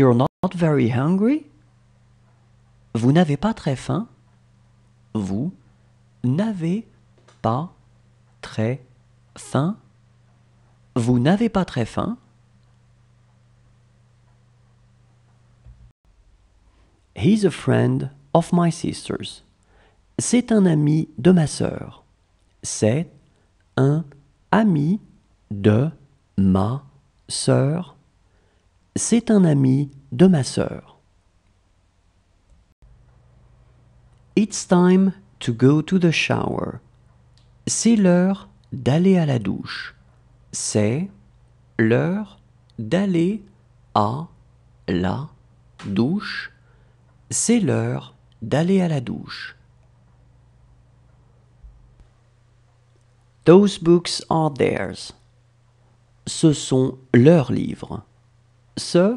You're not very hungry? Vous n'avez pas très faim? Vous n'avez pas très faim? Vous n'avez pas très faim? He's a friend of my sister's. C'est un ami de ma sœur. C'est un ami de ma sœur. C'est un ami de ma sœur. It's time to go to the shower. C'est l'heure d'aller à la douche. C'est l'heure d'aller à la douche. C'est l'heure d'aller à la douche. Those books are theirs. Ce sont leurs livres. Ce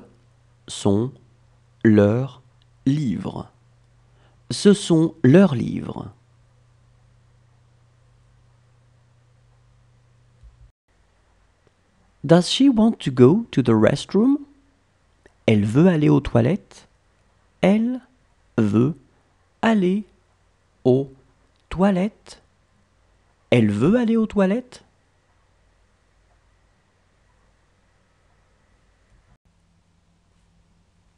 sont leurs livres. Ce sont leurs livres. Does she want to go to the restroom? Elle veut aller aux toilettes. Elle veut aller aux toilettes. Elle veut aller aux toilettes.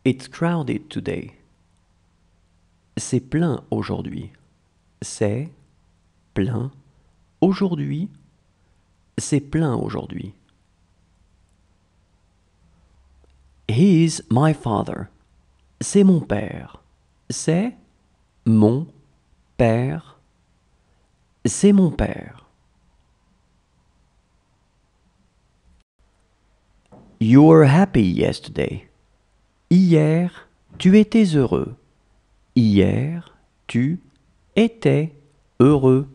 It's crowded today. C'est plein aujourd'hui. C'est plein aujourd'hui. C'est plein aujourd'hui. He is my father. C'est mon père. C'est mon père. C'est mon père. You were happy yesterday. Hier, tu étais heureux. Hier, tu étais heureux.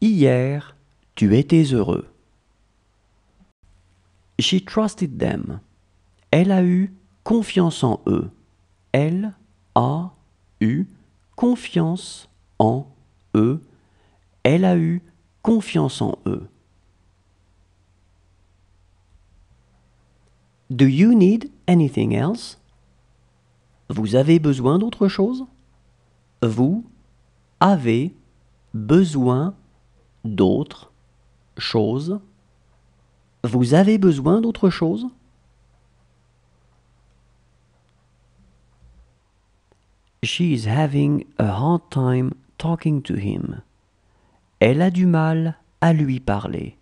Hier, tu étais heureux. She trusted them. Elle a eu confiance en eux. Elle a eu confiance en eux. Elle a eu confiance en eux. Do you need anything else? Vous avez besoin d'autre chose Vous avez besoin d'autre chose Vous avez besoin d'autre chose She is having a hard time talking to him. Elle a du mal à lui parler.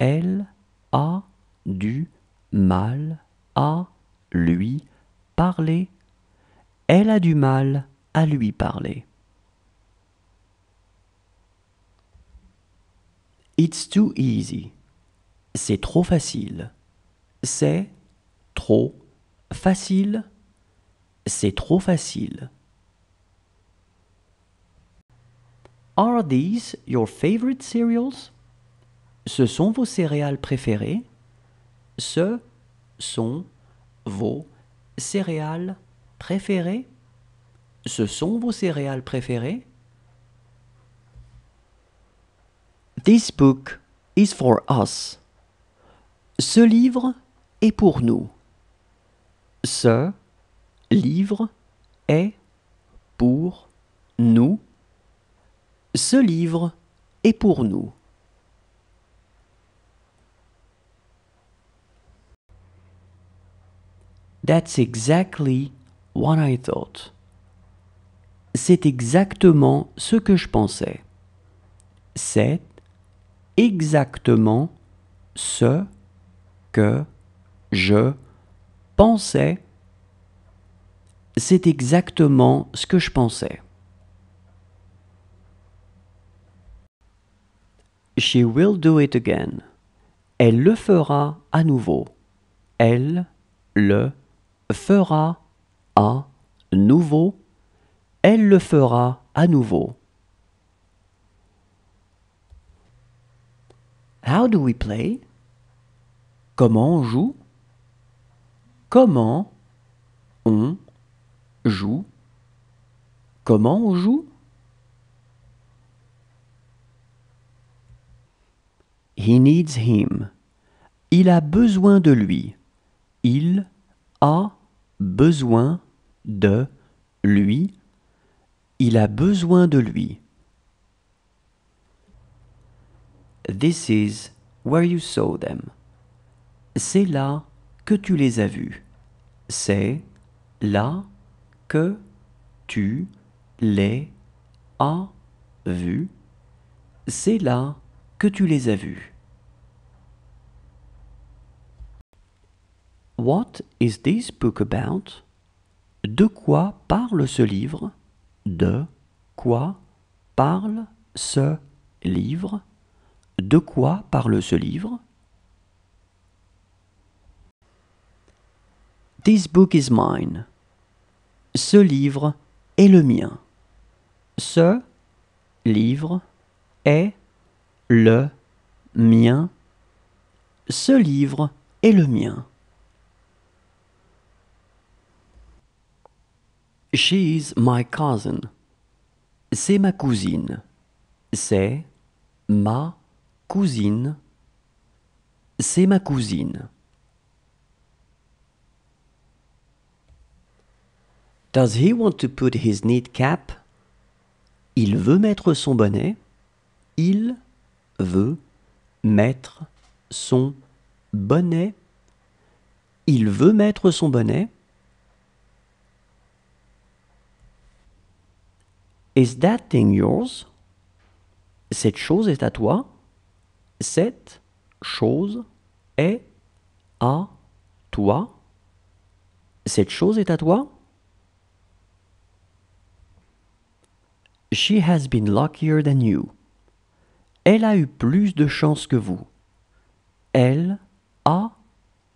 Elle a du mal à lui parler. Elle a du mal à lui parler. It's too easy. C'est trop facile. C'est trop facile. C'est trop facile. Are these your favorite cereals? Ce sont vos céréales préférées? Ce sont vos céréales Préféré. Ce sont vos céréales préférées This book is for us. Ce livre est pour nous. Ce livre est pour nous. Ce livre est pour nous. That's exactly thought. C'est exactement ce que je pensais. C'est exactement ce que je pensais. C'est exactement ce que je pensais. She will do it again. Elle le fera à nouveau. Elle le fera à nouveau, elle le fera à nouveau. How do we play? Comment on joue? Comment on joue? Comment on joue? He needs him. Il a besoin de lui. Il a besoin de lui, il a besoin de lui. This is where you saw them. C'est là que tu les as vus. C'est là que tu les as vus. C'est là que tu les as vus. What is this book about? De quoi parle ce livre De quoi parle ce livre De quoi parle ce livre This book is mine. Ce livre est le mien. Ce livre est le mien. Ce livre est le mien. She is my cousin. C'est ma cousine. C'est ma cousine. C'est ma cousine. Does he want to put his knit cap? Il veut mettre son bonnet. Il veut mettre son bonnet. Il veut mettre son bonnet. Is that thing yours? Cette chose est à toi. Cette chose est à toi. Cette chose est à toi. She has been luckier than you. Elle a eu plus de chance que vous. Elle a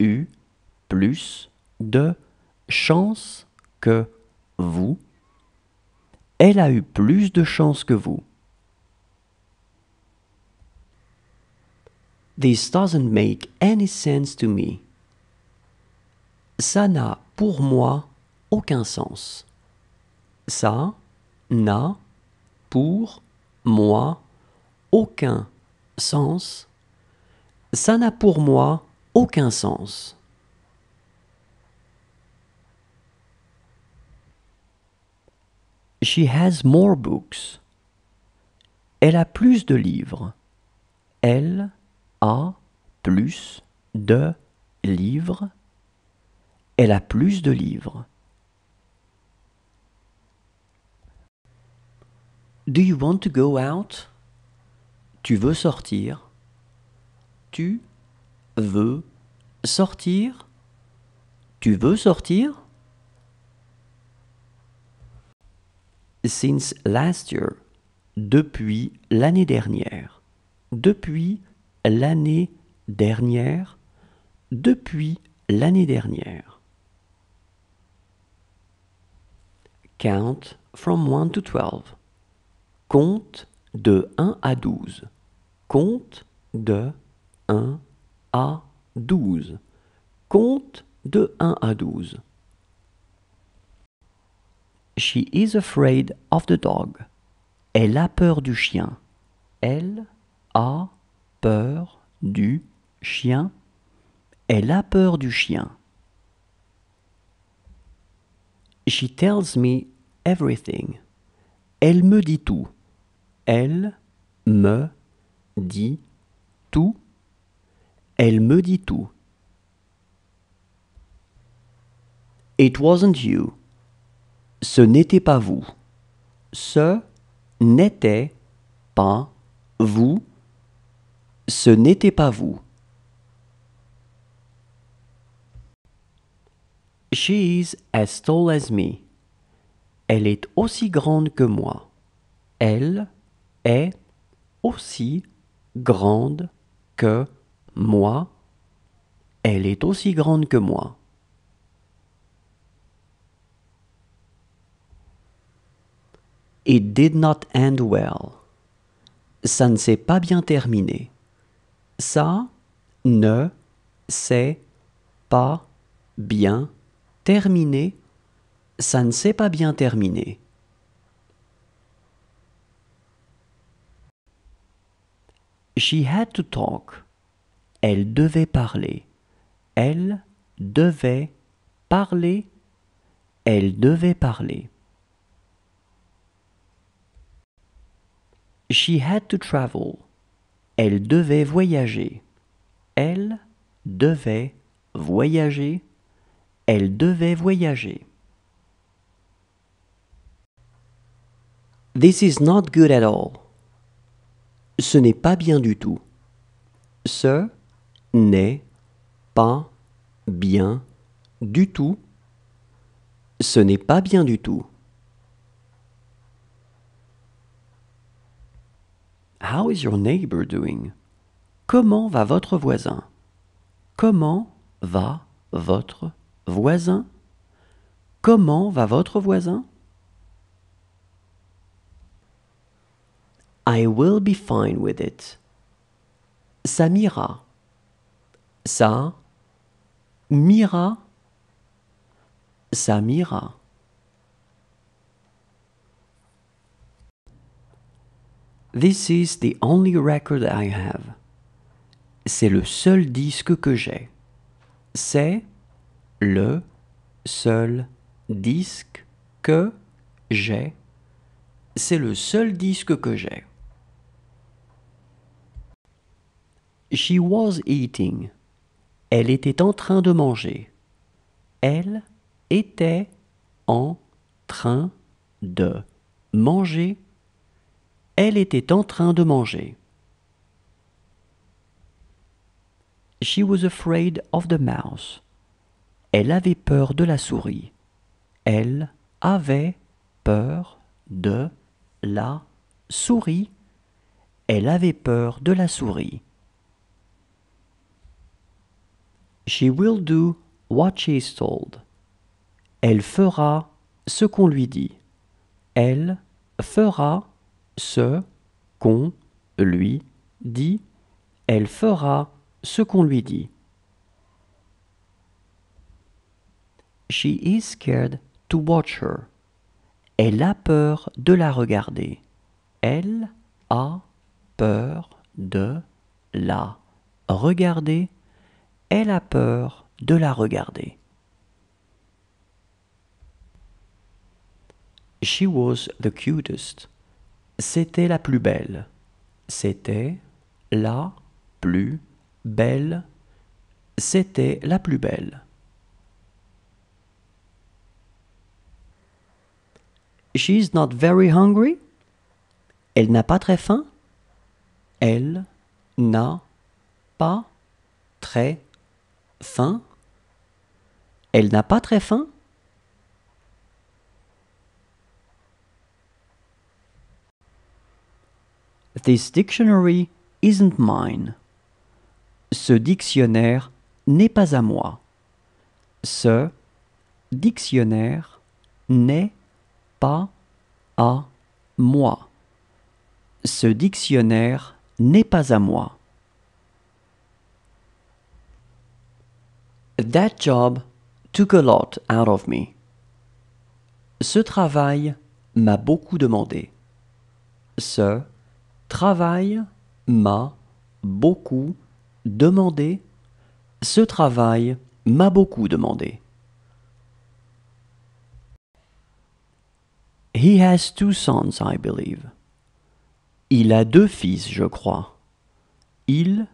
eu plus de chance que vous elle a eu plus de chance que vous. This doesn't make any sense to me. Ça n'a pour moi aucun sens. Ça n'a pour moi aucun sens. Ça n'a pour moi aucun sens. She has more books. Elle a plus de livres. Elle a plus de livres. Elle a plus de livres. Do you want to go out? Tu veux sortir? Tu veux sortir? Tu veux sortir? since last year, depuis l'année dernière, depuis l'année dernière, depuis l'année dernière. Count from 1 to 12. Compte de 1 à 12. Compte de 1 à 12. Compte de 1 à 12. She is afraid of the dog. Elle a peur du chien. Elle a peur du chien. Elle a peur du chien. She tells me everything. Elle me dit tout. Elle me dit tout. Elle me dit tout. It wasn't you ce n'était pas vous. Ce n'était pas vous. Ce n'était pas vous. She is as tall as me. Elle est aussi grande que moi. Elle est aussi grande que moi. Elle est aussi grande que moi. It did not end well. Ça ne s'est pas bien terminé. Ça ne s'est pas bien terminé. Ça ne s'est pas bien terminé. She had to talk. Elle devait parler. Elle devait parler. Elle devait parler. She had to travel. Elle devait voyager. Elle devait voyager. Elle devait voyager. This is not good at all. Ce n'est pas bien du tout. Ce n'est pas bien du tout. Ce n'est pas bien du tout. How is your neighbor doing? Comment va votre voisin? Comment va votre voisin? Comment va votre voisin? I will be fine with it. Ça m'ira. Ça m'ira. Ça m'ira. This is the only record I have. C'est le seul disque que j'ai. C'est le seul disque que j'ai. C'est le seul disque que j'ai. She was eating. Elle était en train de manger. Elle était en train de manger. Elle était en train de manger. She was afraid of the mouse. Elle avait peur de la souris. Elle avait peur de la souris. Elle avait peur de la souris. She will do what she is told. Elle fera ce qu'on lui dit. Elle fera ce qu'on lui dit. Elle fera ce qu'on lui dit. She is scared to watch her. Elle a peur de la regarder. Elle a peur de la regarder. de la She was the cutest. C'était la plus belle. C'était la plus belle. C'était la plus belle. She's not very hungry. Elle n'a pas très faim. Elle n'a pas très faim. Elle n'a pas très faim. This dictionary isn't mine. Ce dictionnaire n'est pas à moi. Ce dictionnaire n'est pas à moi. Ce dictionnaire n'est pas à moi. That job took a lot out of me. Ce travail m'a beaucoup demandé. Ce Travail m'a beaucoup demandé. Ce travail m'a beaucoup demandé. He has two sons, I believe. Il a deux fils, je crois. Il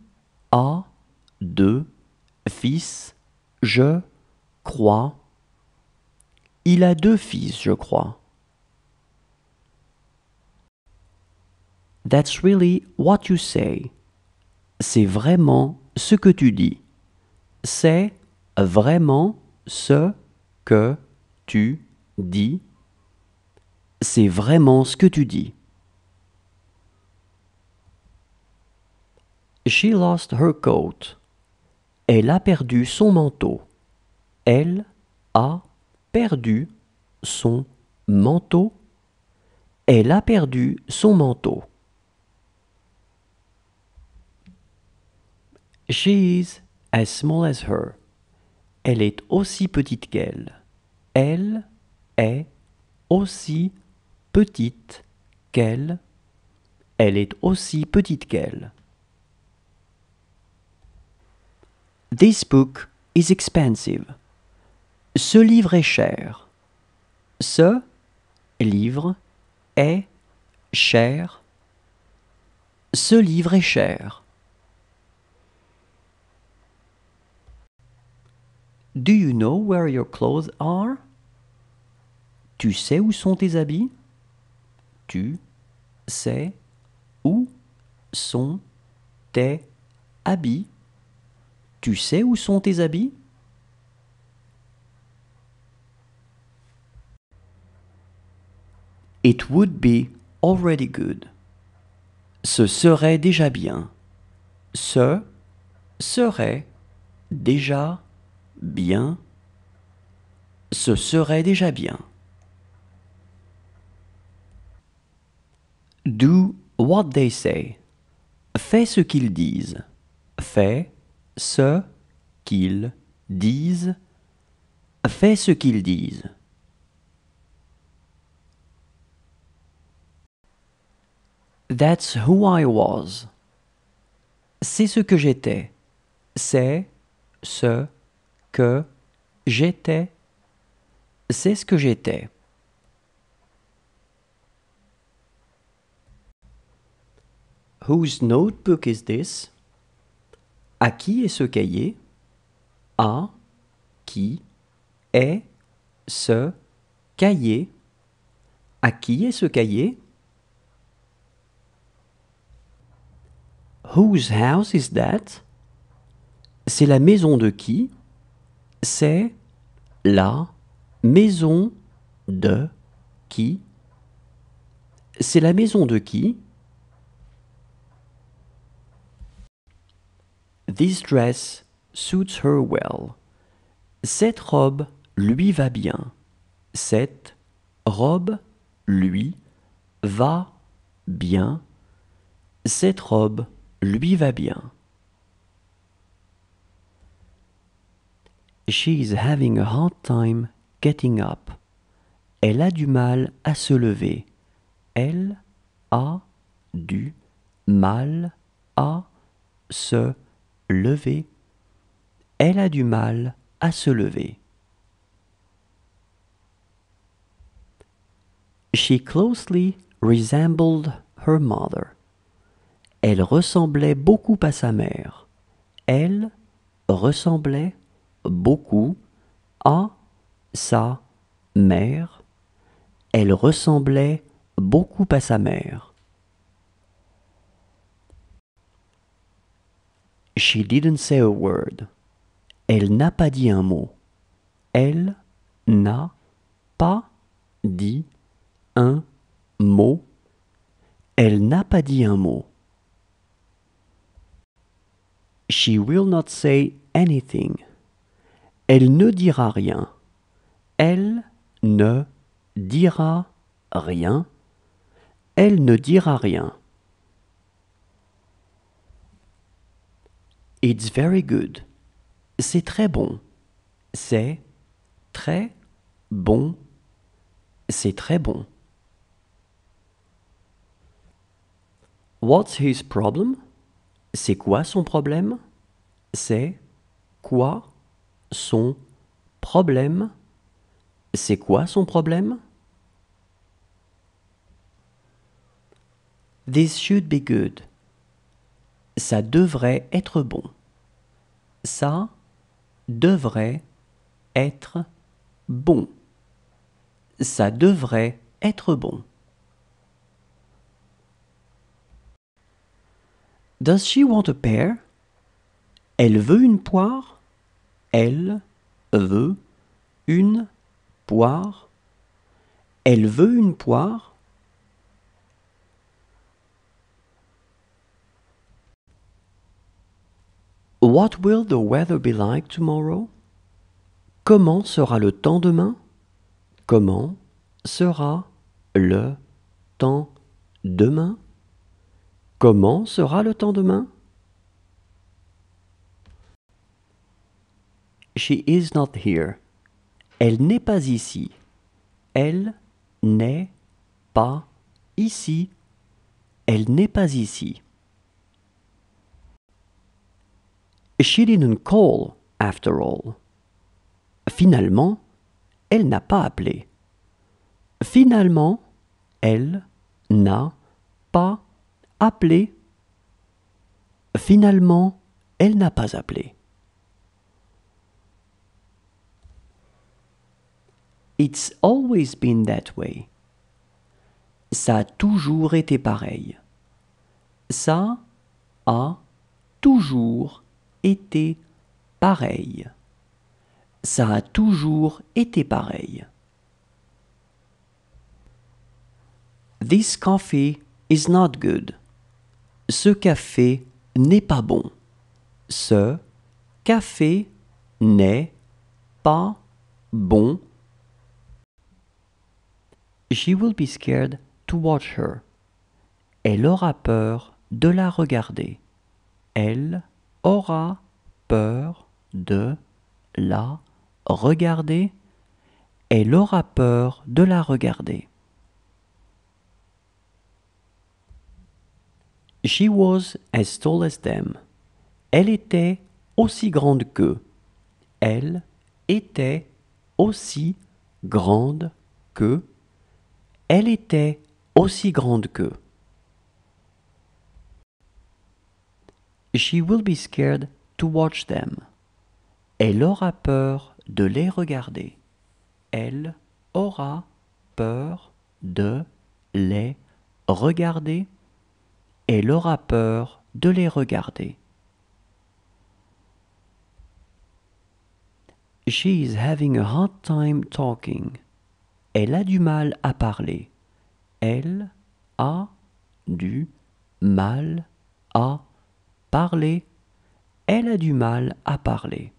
a deux fils, je crois. Il a deux fils, je crois. That's really what you say. C'est vraiment ce que tu dis. C'est vraiment ce que tu dis. C'est vraiment ce que tu dis. She lost her coat. Elle a perdu son manteau. Elle a perdu son manteau. Elle a perdu son manteau. She is as small as her. Elle est aussi petite qu'elle. Elle est aussi petite qu'elle. Elle est aussi petite qu'elle. This book is expensive. Ce livre est cher. Ce livre est cher. Ce livre est cher. Do you know where your clothes are? Tu sais où sont tes habits? Tu sais où sont tes habits? Tu sais où sont tes habits? It would be already good. Ce serait déjà bien. Ce serait déjà bien bien, ce serait déjà bien. Do what they say. Fais ce qu'ils disent. Fais ce qu'ils disent. Fais ce qu'ils disent. That's who I was. C'est ce que j'étais. C'est ce que j'étais, c'est ce que j'étais. Whose notebook is this? À qui est ce cahier? À qui est ce cahier? À qui est ce cahier? Whose house is that? C'est la maison de qui? c'est la maison de qui C'est la maison de qui This dress suits her well. Cette robe lui va bien. Cette robe lui va bien. Cette robe lui va bien. She is having a hard time getting up. Elle a du mal à se lever. Elle a du mal à se lever. Elle a du mal à se lever. She closely resembled her mother. Elle ressemblait beaucoup à sa mère. Elle ressemblait beaucoup à sa mère. Elle ressemblait beaucoup à sa mère. She didn't say a word. Elle n'a pas dit un mot. Elle n'a pas dit un mot. Elle n'a pas dit un mot. She will not say anything. Elle ne dira rien. Elle ne dira rien. Elle ne dira rien. It's very good. C'est très bon. C'est très bon. C'est très bon. What's his problem? C'est quoi son problème? C'est quoi son problème. C'est quoi son problème This should be good. Ça devrait être bon. Ça devrait être bon. Ça devrait être bon. Does she want a pear? Elle veut une poire? Elle veut une poire. Elle veut une poire. What will the weather be like tomorrow? Comment sera le temps demain? Comment sera le temps demain? Comment sera le temps demain? She is not here. Elle n'est pas ici. Elle n'est pas ici. Elle n'est pas ici. She didn't call after all. Finalement, elle n'a pas appelé. Finalement, elle n'a pas appelé. Finalement, elle n'a pas appelé. It's always been that way. Ça a toujours été pareil. Ça a toujours été pareil. Ça a toujours été pareil. This coffee is not good. Ce café n'est pas bon. Ce café n'est pas bon She will be scared to watch her. Elle aura peur de la regarder. Elle aura peur de la regarder. Elle aura peur de la regarder. She was as tall as them. Elle était aussi grande que. »« Elle était aussi grande que elle était aussi grande que. She will be scared to watch them. Elle aura peur de les regarder. Elle aura peur de les regarder. Elle aura peur de les regarder. She is having a hard time talking. Elle a du mal à parler. Elle a du mal à parler. Elle a du mal à parler.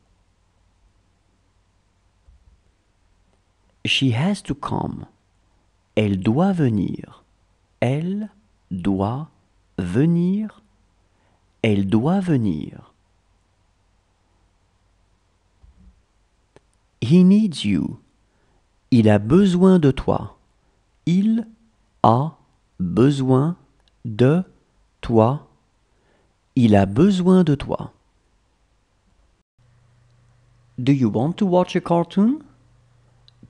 She has to come. Elle doit venir. Elle doit venir. Elle doit venir. He needs you. Il a besoin de toi. Il a besoin de toi. Il a besoin de toi. Do you want to watch a cartoon?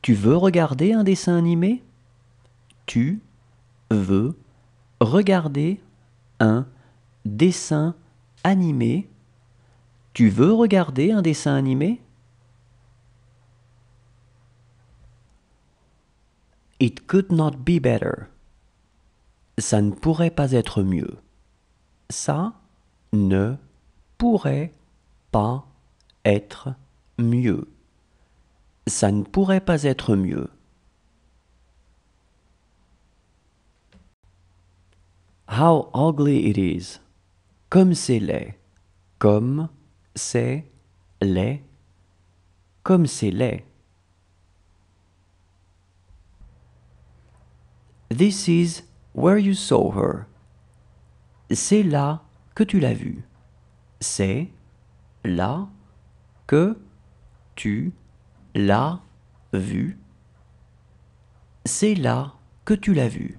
Tu veux regarder un dessin animé? Tu veux regarder un dessin animé? Tu veux regarder un dessin animé? It could not be better. Ça ne pourrait pas être mieux. Ça ne pourrait pas être mieux. Ça ne pourrait pas être mieux. How ugly it is. Comme c'est laid. Comme c'est laid. Comme c'est laid. This is where you saw her. C'est là que tu l'as vue. C'est là que tu l'as vue. C'est là que tu l'as vue.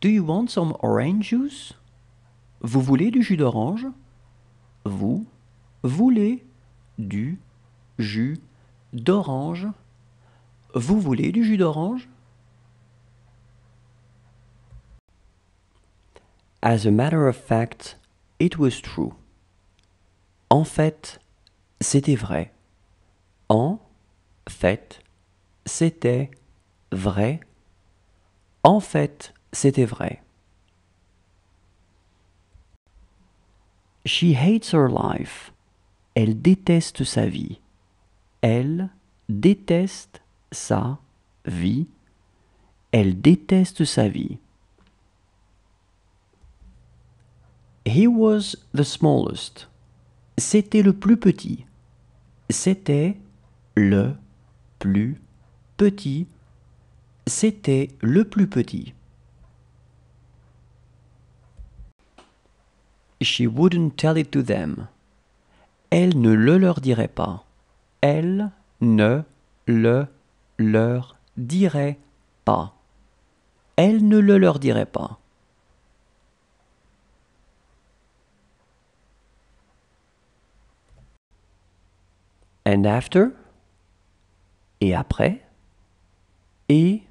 Do you want some orange juice? Vous voulez du jus d'orange? Vous voulez du jus d'orange? Vous voulez du jus d'orange As a matter of fact, it was true. En fait, c'était vrai. En fait, c'était vrai. En fait, c'était vrai. She hates her life. Elle déteste sa vie. Elle déteste sa vie. Elle déteste sa vie. He was the smallest. C'était le plus petit. C'était le plus petit. C'était le plus petit. She wouldn't tell it to them. Elle ne le leur dirait pas. Elle ne le leur dirait pas. Elle ne le leur dirait pas. And after et après et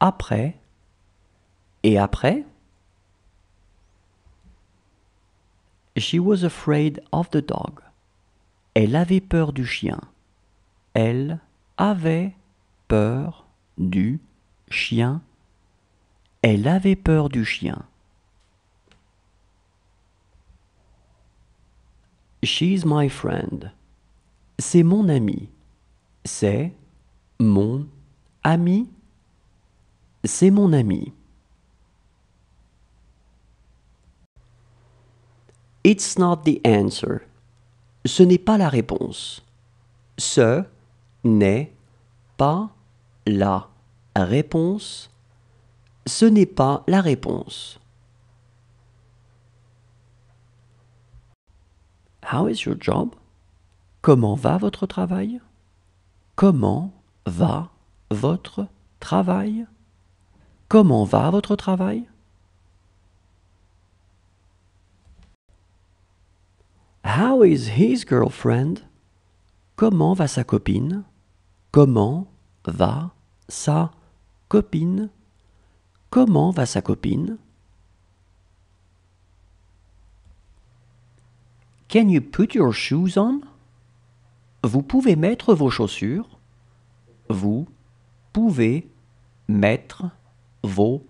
après et après She was afraid of the dog. Elle avait peur du chien. Elle avait peur du chien. Elle avait peur du chien. She's my friend. C'est mon ami. C'est mon ami. C'est mon ami. It's not the answer. Ce n'est pas la réponse. Ce n'est pas la réponse. Ce n'est pas la réponse. How is your job? Comment va votre travail? Comment va votre travail? Comment va votre travail? How is his girlfriend? Comment va sa copine? Comment va sa copine Comment va sa copine Can you put your shoes on Vous pouvez mettre vos chaussures Vous pouvez mettre vos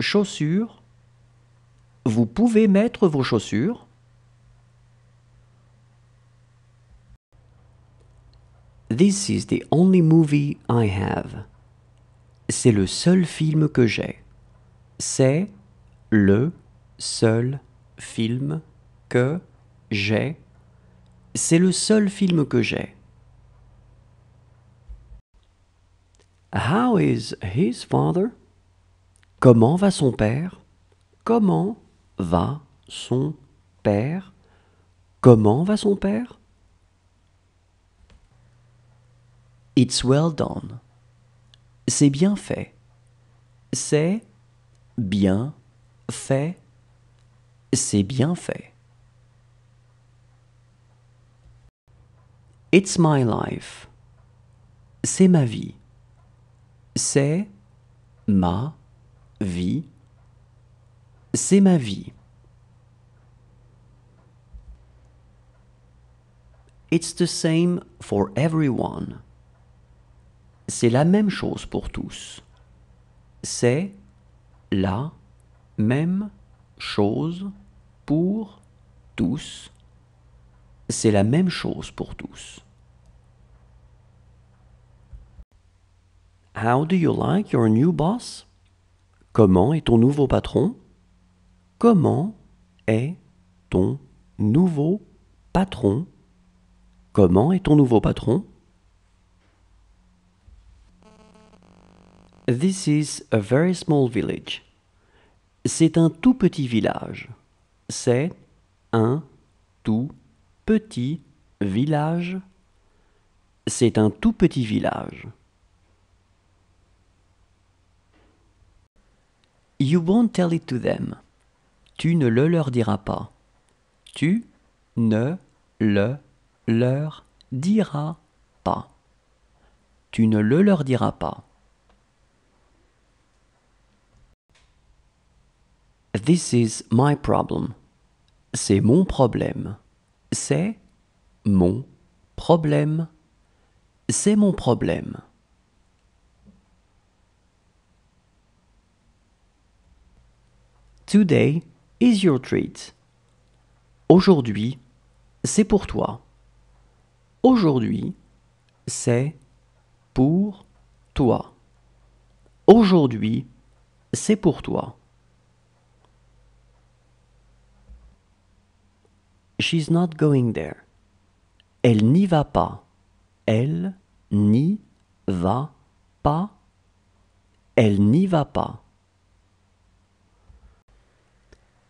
chaussures Vous pouvez mettre vos chaussures This is the only movie I have. C'est le seul film que j'ai. C'est le seul film que j'ai. C'est le seul film que j'ai. How is his father? Comment va son père? Comment va son père? Comment va son père? It's well done. C'est bien fait. C'est bien fait. C'est bien fait. It's my life. C'est ma vie. C'est ma vie. C'est ma vie. It's the same for everyone. c'est la même chose pour tous. C'est la même chose pour tous. C'est la même chose pour tous. How do you like your new boss? Comment est ton nouveau patron? Comment est ton nouveau patron? Comment est ton nouveau patron? This is a very small village. C'est un tout petit village. C'est un tout petit village. C'est un tout petit village. You won't tell it to them. Tu ne le leur diras pas. Tu ne le leur diras pas. Tu ne le leur diras pas. This is my problem. C'est mon problème. C'est mon problème. C'est mon problème. Today is your treat. Aujourd'hui, c'est pour toi. Aujourd'hui, c'est pour toi. Aujourd'hui, c'est pour toi. She's not going there. Elle n'y va pas. Elle n'y va pas. Elle n'y va pas.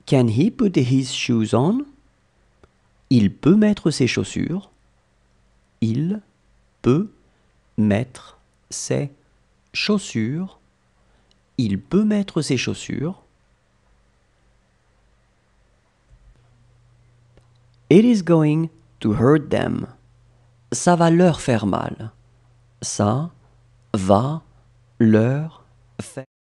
Can he put his shoes on? Il peut mettre ses chaussures. Il peut mettre ses chaussures. Il peut mettre ses chaussures. It is going to hurt them. Ça va leur faire mal. Ça va leur faire